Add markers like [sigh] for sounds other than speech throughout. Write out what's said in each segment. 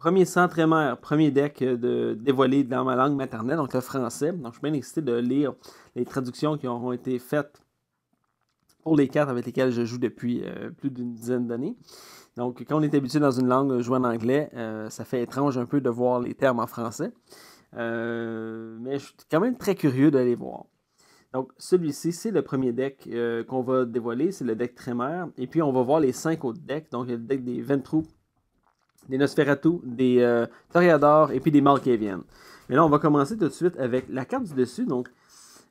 premier centre MR, premier deck euh, de, dévoilé dans ma langue maternelle, donc le français. Donc, je suis bien excité de lire les traductions qui auront été faites pour les cartes avec lesquelles je joue depuis euh, plus d'une dizaine d'années. Donc, quand on est habitué dans une langue, jouer en anglais, euh, ça fait étrange un peu de voir les termes en français. mais je suis quand même très curieux d'aller voir. Donc, celui-ci, c'est le premier deck qu'on va dévoiler, c'est le deck Trémère. Et puis, on va voir les cinq autres decks. Donc, le deck des troupes des Nosferatu, des euh, et puis des Malkavian. Mais là, on va commencer tout de suite avec la carte du dessus. Donc,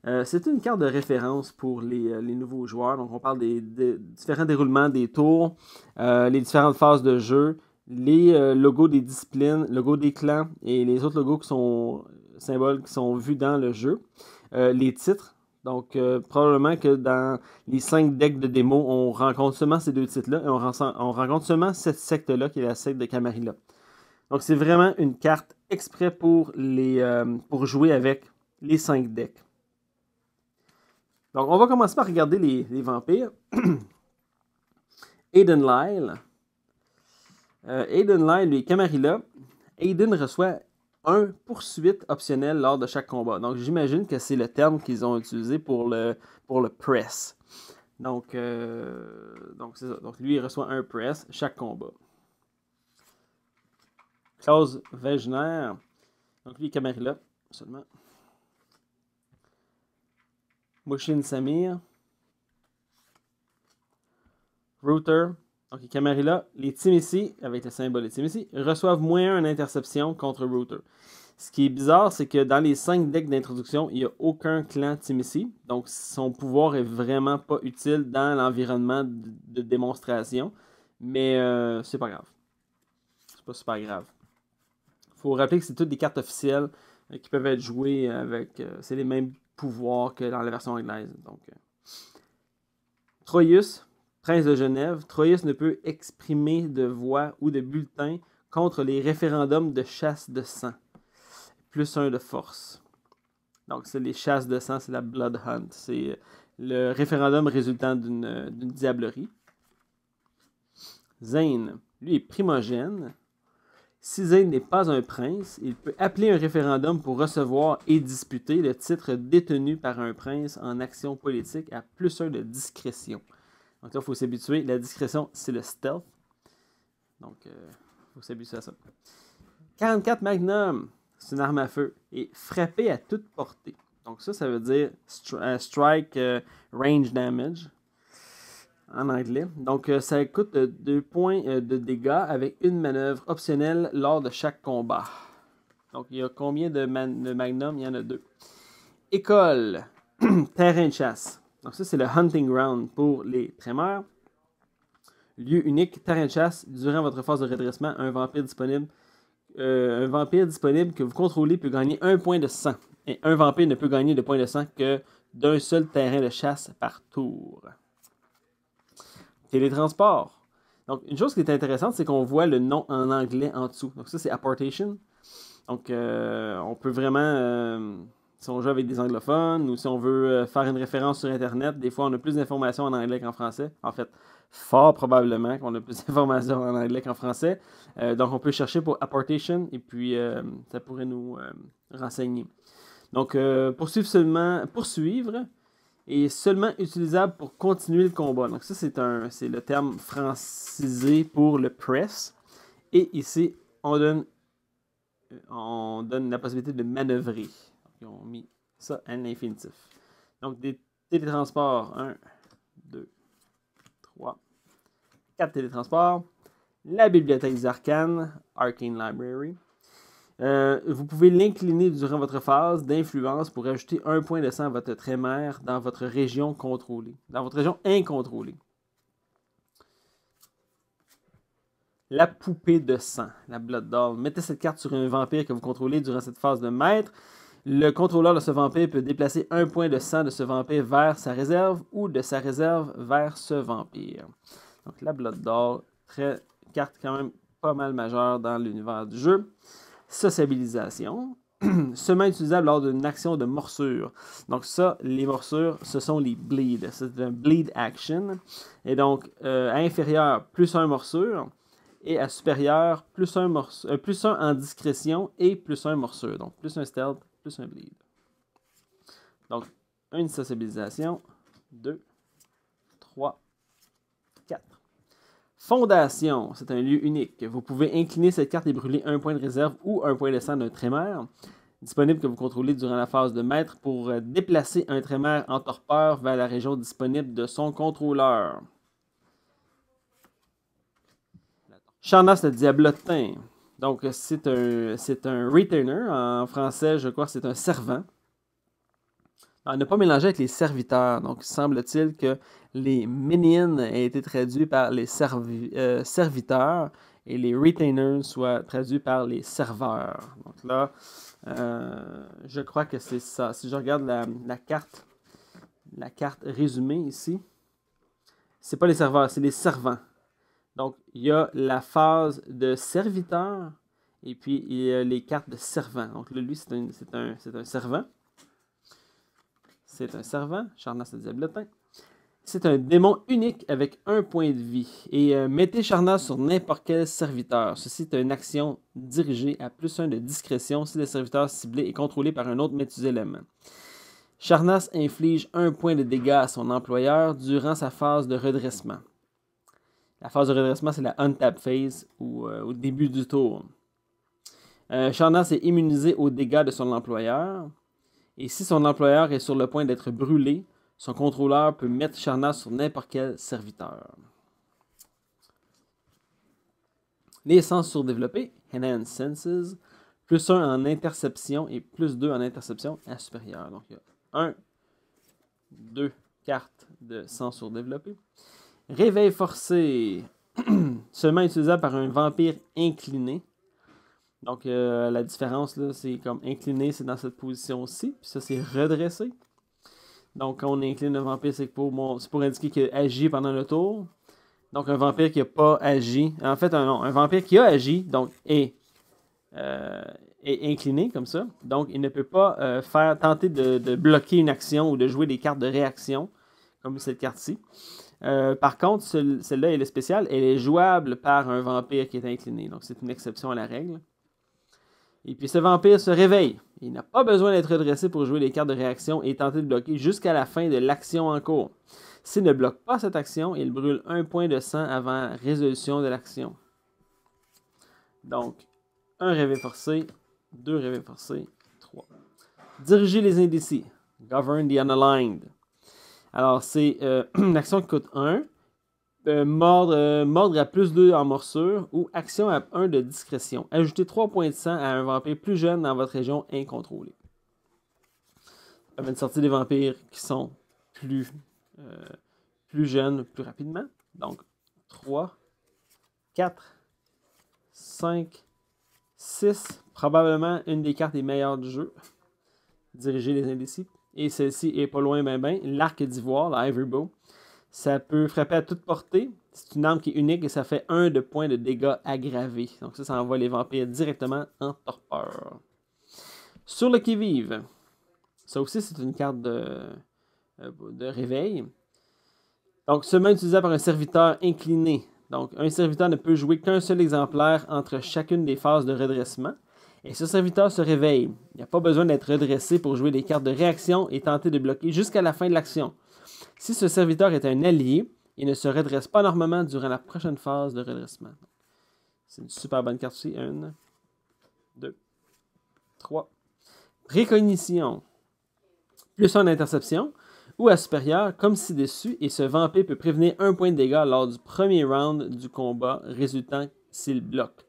euh, c'est une carte de référence pour les, euh, nouveaux joueurs. Donc, on parle des, différents déroulements des tours, euh, les différentes phases de jeu, les logos des disciplines, logos des clans et les autres logos qui sont symboles qui sont vus dans le jeu, les titres donc, euh, probablement que dans les cinq decks de démo, on rencontre seulement ces deux titres-là et on, rencontre seulement cette secte-là qui est la secte de Camarilla. Donc, c'est vraiment une carte exprès pour, les, euh, pour jouer avec les cinq decks. Donc, on va commencer par regarder les, vampires. [clears throat] Aiden Lyle. Euh, Aiden Lyle lui Camarilla. Aiden reçoit un poursuite optionnelle lors de chaque combat. Donc j'imagine que c'est le terme qu'ils ont utilisé pour le, pour le press. Donc, euh, donc c'est ça. Donc lui, il reçoit un press chaque combat. Klaus Wegener. Donc lui, il Camarilla seulement. Machine Samir. Router. Ok, Camarilla, les teams avec le symbole des reçoivent moins 1 interception contre Router. Ce qui est bizarre, c'est que dans les 5 decks d'introduction, il n'y a aucun clan Timissi. Donc, son pouvoir est vraiment pas utile dans l'environnement de démonstration. Mais euh, c'est pas grave. C'est pas super grave. Il faut rappeler que c'est toutes des cartes officielles euh, qui peuvent être jouées avec. Euh, c'est les mêmes pouvoirs que dans la version anglaise. Donc, Troyus, Prince de Genève, Troyes ne peut exprimer de voix ou de bulletin contre les référendums de chasse de sang. Plus un de force. Donc, c'est les chasses de sang, c'est la Blood Hunt. C'est euh, le référendum résultant d'une euh, diablerie. Zane, lui, est primogène. Si Zane n'est pas un prince, il peut appeler un référendum pour recevoir et disputer le titre détenu par un prince en action politique à plus un de discrétion. Donc là, il faut s'habituer. La discrétion, c'est le stealth. Donc, il euh, faut s'habituer à ça. 44 Magnum, c'est une arme à feu. Et frapper à toute portée. Donc ça, ça veut dire euh, strike euh, range damage en anglais. Donc, ça coûte 2 points de dégâts avec une manœuvre optionnelle lors de chaque combat. Donc, il y a combien de, de magnum Il y en a deux. École, [clears throat] terrain de chasse. Donc ça, c'est le hunting ground pour les trémeurs. Lieu unique, terrain de chasse, durant votre phase de redressement, un vampire disponible. Euh, un vampire disponible que vous contrôlez peut gagner un point de sang. Et un vampire ne peut gagner de points de sang que d'un seul terrain de chasse par tour. Télétransport. Donc, une chose qui est intéressante, c'est qu'on voit le nom en anglais en dessous. Donc, ça, c'est apportation. Donc, euh, on peut vraiment. Euh, si on joue avec des anglophones ou si on veut euh, faire une référence sur Internet, des fois on a plus d'informations en anglais qu'en français. En fait, fort probablement qu'on a plus [laughs] d'informations en anglais qu'en français. Euh, donc on peut chercher pour apportation et puis euh, ça pourrait nous renseigner. Donc poursuivre seulement, poursuivre est seulement utilisable pour continuer le combat. Donc ça c'est un c'est le terme francisé pour le press. Et ici on donne on donne la possibilité de manœuvrer. Ils ont mis ça à l'infinitif. Donc, des télétransports. 1, 2, 3, 4 télétransports. La bibliothèque des arcanes, Arcane Library. Euh, vous pouvez l'incliner durant votre phase d'influence pour ajouter un point de sang à votre trémère dans votre région contrôlée, dans votre région incontrôlée. La poupée de sang, la Blood Doll. Mettez cette carte sur un vampire que vous contrôlez durant cette phase de maître. Le contrôleur de ce vampire peut déplacer un point de sang de ce vampire vers sa réserve ou de sa réserve vers ce vampire. Donc la Blood d'or, carte quand même pas mal majeure dans l'univers du jeu. Sociabilisation, Semaine [clears throat] utilisable lors d'une action de morsure. Donc ça, les morsures, ce sont les bleeds. C'est un bleed action. Et donc, euh, à inférieur, plus un morsure. Et à supérieur, plus un, morsure, euh, plus un en discrétion et plus un morsure. Donc, plus un stealth, donc, une sensibilisation, 2, 3, 4. Fondation, c'est un lieu unique. Vous pouvez incliner cette carte et brûler un point de réserve ou un point de sang d'un trémère disponible que vous contrôlez durant la phase de maître pour euh, déplacer un trémère en torpeur vers la région disponible de son contrôleur. Charnas le diablotin. Donc, c'est un, c'est un retainer. En français, je crois que c'est un servant. On ah, ne pas mélanger avec les serviteurs. Donc, semble-t-il que les minions aient été traduits par les euh, serviteurs et les retainers soient traduits par les serveurs. Donc là, euh, je crois que c'est ça. Si je regarde la, la carte, la carte résumée ici, c'est pas les serveurs, c'est les servants. Donc, il y a la phase de serviteur et puis il y a les cartes de servant. Donc, là, lui, c'est un, servant. C'est un servant. Charnas le diabolotin. C'est un démon unique avec un point de vie. Et euh, mettez Charnas sur n'importe quel serviteur. Ceci est une action dirigée à plus un de discrétion si le serviteur ciblé est contrôlé par un autre élément. Charnas inflige un point de dégâts à son employeur durant sa phase de redressement. La phase de redressement, c'est la untap phase ou euh, au début du tour. Euh, est immunisé aux dégâts de son employeur. Et si son employeur est sur le point d'être brûlé, son contrôleur peut mettre Charnas sur n'importe quel serviteur. Les sens surdéveloppés, Enhanced Senses, plus un en interception et plus deux en interception à supérieur. Donc il y a un, deux cartes de sens surdéveloppés. Réveil forcé. Seulement [clears throat] utilisable par un vampire incliné. Donc, euh, la différence, là, c'est comme incliné, c'est dans cette position-ci. Puis ça, c'est redressé. Donc, quand on incline un vampire, c'est pour, c'est pour indiquer qu'il agit pendant le tour. Donc, un vampire qui n'a pas agi. En fait, un, vampire qui a agi, donc, est, euh, est incliné comme ça. Donc, il ne peut pas euh, faire tenter de, bloquer une action ou de jouer des cartes de réaction, comme cette carte-ci. Euh, par contre, celle-là, elle est spéciale. Elle est jouable par un vampire qui est incliné. Donc, c'est une exception à la règle. Et puis, ce vampire se réveille. Il n'a pas besoin d'être redressé pour jouer les cartes de réaction et tenter de bloquer jusqu'à la fin de l'action en cours. S'il ne bloque pas cette action, il brûle un point de sang avant résolution de l'action. Donc, un réveil forcé, deux réveils forcés, trois. Diriger les indécis. Govern the unaligned. Alors, c'est euh, [clears throat] l'action qui coûte 1. Euh, euh, mordre, à plus 2 en morsure ou action à 1 de discrétion. Ajoutez 3 points de sang à un vampire plus jeune dans votre région incontrôlée. On va sortie des vampires qui sont plus, euh, plus jeunes plus rapidement. Donc 3, 4, 5, 6. Probablement une des cartes les meilleures du jeu. Diriger les indécis et celle-ci est pas loin ben ben, l'arc d'ivoire, la Bow. Ça peut frapper à toute portée. C'est une arme qui est unique et ça fait 1 de points de dégâts aggravés. Donc ça, ça envoie les vampires directement en torpeur. Sur le qui-vive. Ça aussi, c'est une carte de, euh, de réveil. Donc, seulement utilisable par un serviteur incliné. Donc, un serviteur ne peut jouer qu'un seul exemplaire entre chacune des phases de redressement et ce serviteur se réveille. Il n'y a pas besoin d'être redressé pour jouer des cartes de réaction et tenter de bloquer jusqu'à la fin de l'action. Si ce serviteur est un allié, il ne se redresse pas normalement durant la prochaine phase de redressement. C'est une super bonne carte aussi. Une, deux, trois. Précognition. Plus en interception ou à supérieur, comme si dessus, et ce vampir peut prévenir un point de dégâts lors du premier round du combat résultant s'il bloque.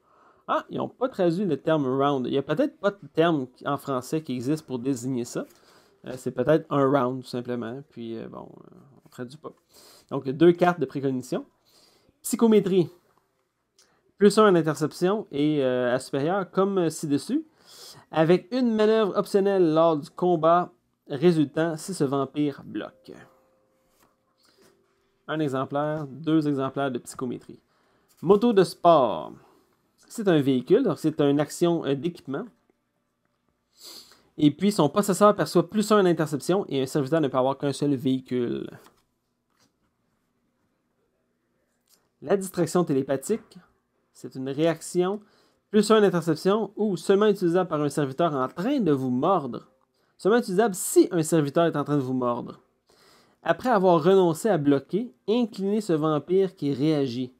Ah, ils n'ont pas traduit le terme round. Il n'y a peut-être pas de terme en français qui existe pour désigner ça. Euh, c'est peut-être un round, tout simplement. Puis, euh, bon, euh, on ne traduit pas. Donc, deux cartes de précognition. Psychométrie. Plus un en interception et à supérieur, comme ci-dessus. Avec une manœuvre optionnelle lors du combat résultant si ce vampire bloque. Un exemplaire, deux exemplaires de psychométrie. Moto de sport. C'est un véhicule, donc c'est une action euh, d'équipement. Et puis, son possesseur perçoit plus un interception et un serviteur ne peut avoir qu'un seul véhicule. La distraction télépathique, c'est une réaction plus un interception ou seulement utilisable par un serviteur en train de vous mordre. Seulement utilisable si un serviteur est en train de vous mordre. Après avoir renoncé à bloquer, inclinez ce vampire qui réagit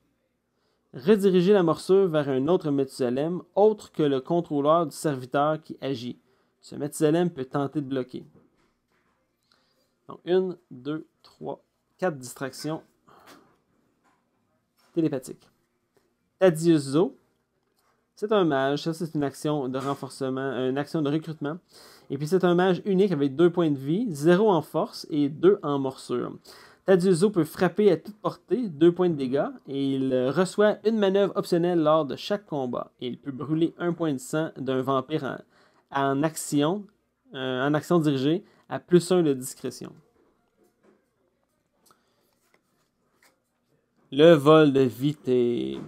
rediriger la morsure vers un autre Métisalem, autre que le contrôleur du serviteur qui agit. Ce Métisalem peut tenter de bloquer. Donc, une, deux, trois, quatre distractions télépathiques. Zo, c'est un mage, ça c'est une action de renforcement, une action de recrutement. Et puis c'est un mage unique avec deux points de vie, zéro en force et deux en morsure. Taduzo peut frapper à toute portée, 2 points de dégâts, et il reçoit une manœuvre optionnelle lors de chaque combat. il peut brûler un point de sang d'un vampire en, action, euh, en action dirigée, à plus un de discrétion. Le vol de vie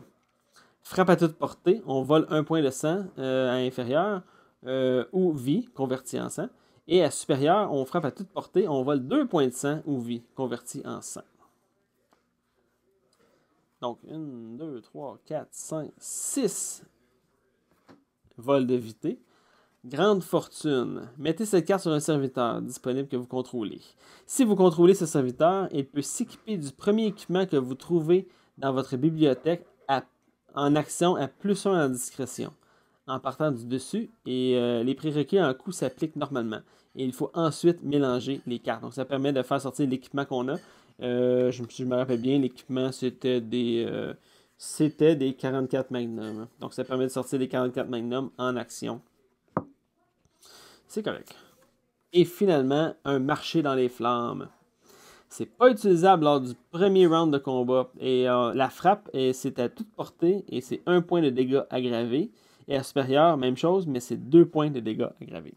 frappe à toute portée. On vole un point de sang euh, à inférieur euh, ou vie converti en sang. Et à supérieur, on frappe à toute portée, on vole 2 points de sang ou vie, converti en sang. Donc 1, 2, 3, 4, 5, 6 vols de Grande fortune. Mettez cette carte sur un serviteur disponible que vous contrôlez. Si vous contrôlez ce serviteur, il peut s'équiper du premier équipement que vous trouvez dans votre bibliothèque en action à plus 1 en discrétion en partant du dessus et euh, les prérequis un coup s'appliquent normalement. Et il faut ensuite mélanger les cartes. Donc ça permet de faire sortir l'équipement qu'on a. Euh, je, me rappelle bien, l'équipement c'était des euh, c'était des 44 Magnum. Donc ça permet de sortir les 44 Magnum en action. C'est correct. Et finalement, un marché dans les flammes. C'est pas utilisable lors du premier round de combat. Et la frappe, c'est à toute portée et c'est un point de dégâts aggravé. R supérieur, même chose, mais c'est deux points de dégâts aggravés.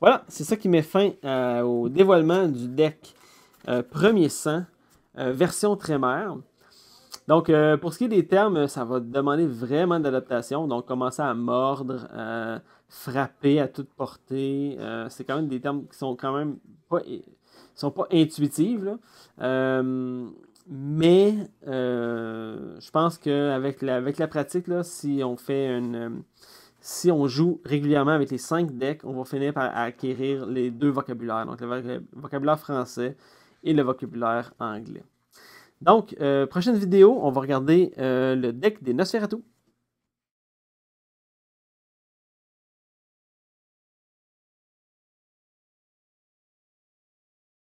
Voilà, c'est ça qui met fin euh, au dévoilement du deck euh, Premier Sang, euh, version version mère. Donc, pour ce qui est des termes, ça va demander vraiment d'adaptation. Donc, commencer à mordre, frapper à toute portée. c'est quand même des termes qui sont quand même pas, sont pas intuitifs. Mais euh, je pense qu'avec la, pratique, si on fait une. Euh, si on joue régulièrement avec les cinq decks, on va finir par acquérir les deux vocabulaires, donc le vocabulaire français et le vocabulaire anglais. Donc, euh, prochaine vidéo, on va regarder le deck des Nosferatu.